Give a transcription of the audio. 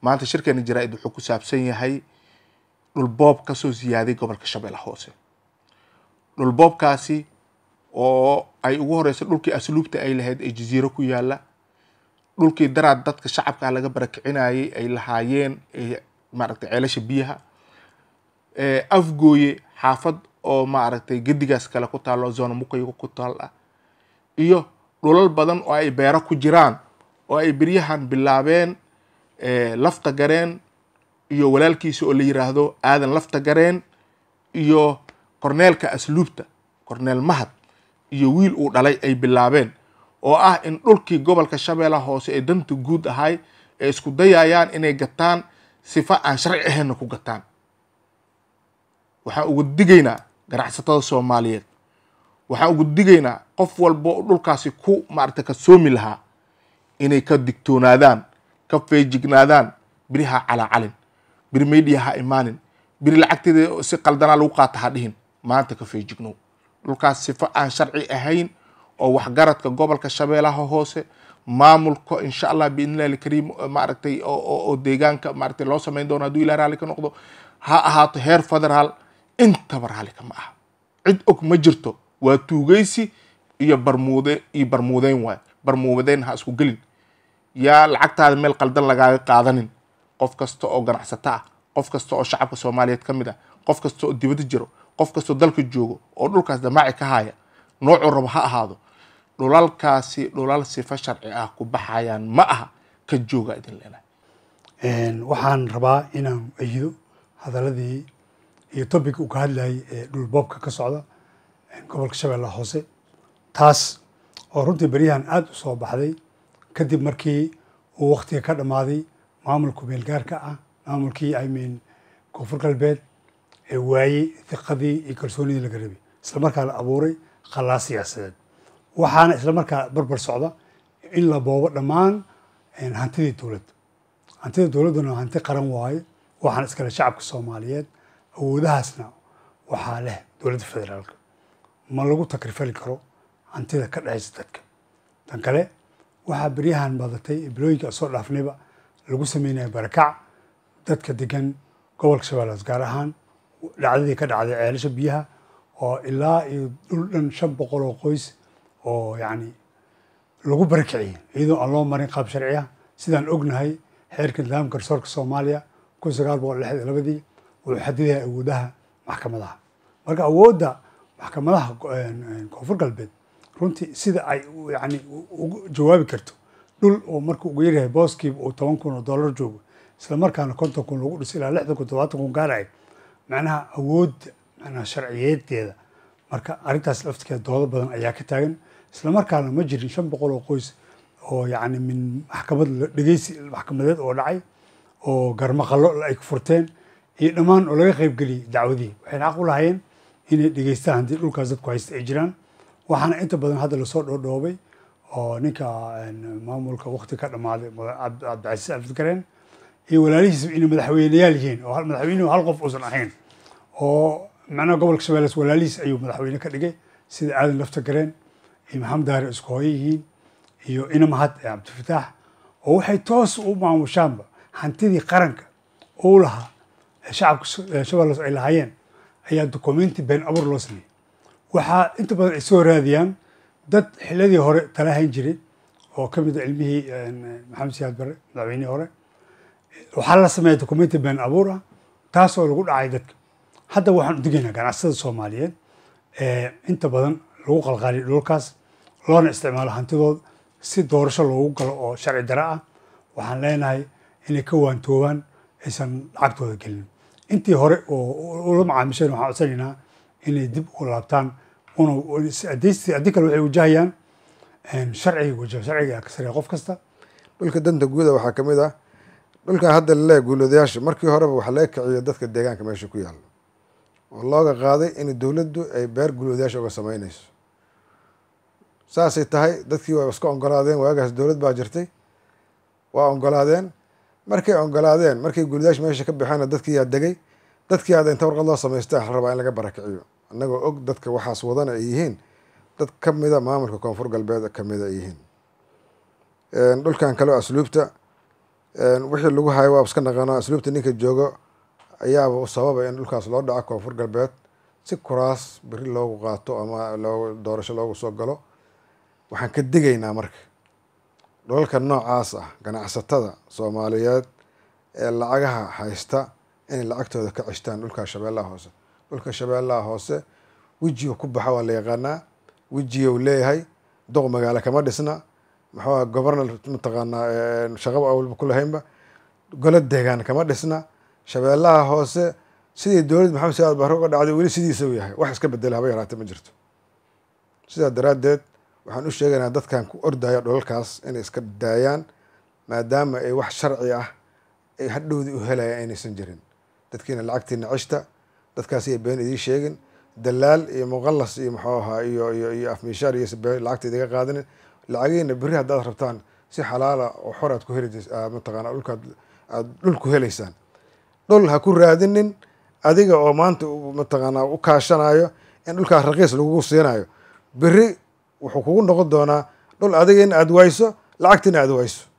maanta shirkeena jaraa-id wuxuu ku saabsan yahay dhulboob kasoo soo siyaaday gobolka shabeelle hoose dhulboobkaasi oo ay ugu horreysa dhulkii asluubta ay lahayd ee jaziiro ku yaalla dhulkii daraad dadka shacabkaa laga barakicinayay ay lahaayeen ee maaragtay ceelasha biyaha afgooye xaafad oo maaragtay gedigaas kale ku taallo zona muqaygo ku taal ah iyo dhulal badan oo ay beero ku jiraan oo ay beryahan bilaabeen lafta gareen iyo walaalkiisa oo la yiraahdo aadan lafta gareen iyo korneelka asluubta korneel mahad iyo wiil uu dhalay ay bilaabeen oo ah in dhulkii gobolka shabeella hoose ee danta guud ahay ee isku dayayaan inay gataan sifa aan sharci ahaynna ku gataan waxaan ugu digaynaa ganacsatada soomaaliyeed waxaan uga digaynaa qof walba oo dhulkaasi ku maaragta ka soomi lahaa inay ka digtoonaadaan ka feejignaadaan biri ha calaacalin biri meydhiya ha imaanin biri lacagteeda si qaldanaa lagu qaata ha dhihin maanta ka feejignow dhulkaas sifo aan sharci ahayn oo waxgaradka gobolka shabeelaha hoose maamulka insha allah biidnillahi alkariim maaragtay oo deegaanka maaragtay loo samayn doono hadduu ilah raali ka noqdo ha ahaato heer federaal intaba raalli ma aha cid og ma jirto waa tuugaysi iyo barmuude iyo barmuudeyn waayo barmuudeyn ha isku gelin yaa lacagtaada meel qaldan lagaaga qaadanin qof kasta oo ganacsata ah qof kasta oo shacabka soomaaliyeed ka mid ah qof kasta oo dibadda jiro qof kastoo dalka joogo oo dhulkaas damaaci ka haaya noocuu rabo ha ahaado dhulalkaasi dhulal sifo sharci ah ku baxayaan ma aha ka jooga idin leenahay waxaan rabaa inaan eyido hadaladii iyo topic uu ka hadlayay ee dhulboobka ka socda gobolka shabeella hoose taas oo runtii beryahan aada u soo baxday kadib markii uu wakhtiga ka dhammaaday maamulka meelgaarka ah maamulkii imean koonfur galbeed ee waayey diqadii iyo kalsoonidii laga rabay islamarkaa la abuuray khalaas siyaasadeed waxaana islamarkaa barbar socda in la boobo dhammaan hantidii dowladda hantida dowladduna hanti qaran waayo waxaana iskale shacabka soomaaliyeed awoodahaasna waxaa leh dowladda federaalka ma lagu takrifali karo hantida ka dhexaysa dadka tan kale waxaa beryahan badatay ee bilooyinka soo dhaafnayba lagu sameynaya barakac dadka degan gobolka shabeellaas gaar ahaan dhacdadii ka dhacday ceelasha biyaha oo ilaa iyo dhul dhan shan boqol oo qoys oo yacni lagu barakiciyay iyadoo aan loo marin qaab sharci ah sidaan ognahay xeerka nidaamka garsoorka soomaaliya kun sagaal boqol lixdi labadii wuxuu xadidaya awoodaha maxkamadaha marka awoodda maxkamadaha eh, koonfur galbeed runtii sida ay yani ugu jawaabi karto dhul oo marka ugu yaryahay booskiiba uu toban kun oo dollar joogo isla markaana konton kun lagu dhiso ilaa lixdan kun todobaatan kun gaaraya macnaha awoodda manaha sharciyeeddeeda marka arrintaas laftigeeda doodo badan ayaa ka taagan isla markaana ma jirin shan boqol oo qoys oo yacni min maxkamad dhegeysi maxkamadeed oo dhacay oo garmaqallo ay furteen iyo dhammaan oo laga qaybgeliyey dacwadihii waxayna xaq u lahayeen inay dhegeystaan haddii dhulkaas dadku haysta ay jiraan waxaana inta badan hadda lasoo dhoodhoobay oo ninka maamulka wakti ka dhamaaday cabdicasiis abdikareem iyo walaalihiis inay madaxweyneyaal yihiin oo madaxweynuhu hal qof uusan ahayn oo macnaha gobolka shabeelles walaalihiis ayuu madaxweyne ka dhigay sida aadan lafta gareen iyo maxamed daari isku hooyo yihiin iyo ina mahad ee cabdifataax oo waxay toos u maamushaanba hantidii qaranka uu lahaa shacabka shabeelles ay lahaayeen ayaa documenti been abuur loo sameeyey waxaa inta badan ay soo raadiyaan dad xiladii hore talahayn jiray oo ka mid a ah cilmihii maxamed siyaad bare madaxweynihii hore waxaa la sameeya documenti been abuur ah taasoo lagu dhacay dadka hadda waxaan u digaynaa ganacsada soomaaliyeed inta badan lagu qalqaaliyo dhulkaas loona isticmaalo hantidooda si doorasho loogu galo oo sharci dara ah waxaan leenahay inay ka waantoobaan aysan lacagtooda gelin intii hore oo ula macaamisheen waxaan codsanaynaa inay dib u laabtaan haddii kale waxay wajahayaan sharciga wajah sharciga kasaree qof kasta dhulka danta guuda waxaa ka mid ah dhulkan hadda laleeya guuloodayaasha markii horeba waxa laga kiciyo dadka deegaanka meesha ku yaala oo looga qaaday in dowladdu ay beer guuloodayaasha uga sameynayso saasay tahay dadkii waa iska ogolaadeen waagaas dowlad baa jirtay waa ogolaadeen markay ogolaadeen markay guuloodayaasha meesha ka baxeena dadkiiyaa degay dadkii hadda inta warqad loo samaystaa waxla rabaa in laga barakiciyo annagoo og dadka waxaas wadana ay yihiin dad ka mida maamulka koonfur galbeed kamida ay yihiin dhulkan kaleo asluubta wixii lagu hayo waab iska naqano asluubta ninka joogo ayaaba u sababa in dhulkaas loo dhaco koonfur galbeed si kuraas beri loogu qaato ama loo doorasho loogu soo galo waxaan ka digaynaa marka dholalka noocaas ah ganacsatada soomaaliyeed ee lacagaha haysta inay lacagtooda ka ceshtaan dhulka shabeellaha hoose dhulka shabeellaha hoose wejiga ku baxa waa la yaqaanaa wejiga uu leeyahay doq magaalo kama dhisna maxaa ah, gobornal mataqaanaa shaqaba awalba kulahaynba golo deegaan kama dhisna shabeellaha hoose sidii dowlad maxamed sacaad barre uga dhacday weli sidiisa uu yahay wax iska bedela haba yaraate ma jirto sidaa daraaddeed waxaan u sheegaynaa dadkan ku ordaya dholalkaas inay iska daayaan maadaama ay wax sharci ah ay hadhowdii u helayaan inaysan jirin dadkiina lacagtiina ceshta dadkaas been idiin sheegin dalaal iyo muqalas iyo muxuu ahaa iyo iyo iyo afmishaar iyo lacagta idiga qaadanin lacagiina berri haddaad rabtaan si xalaala oo xor aad ku helijeys ah, mataqaanaa dhulkaad aad dhul ku helaysaan dhul ha ku raadinin adiga oo maanta mataqaanaa u kaashanayo in dhulkaas raqiis lagugu siinayo beri wuxuu kugu noqon doonaa dhul adiga in aad wayso lacagtiina aad wayso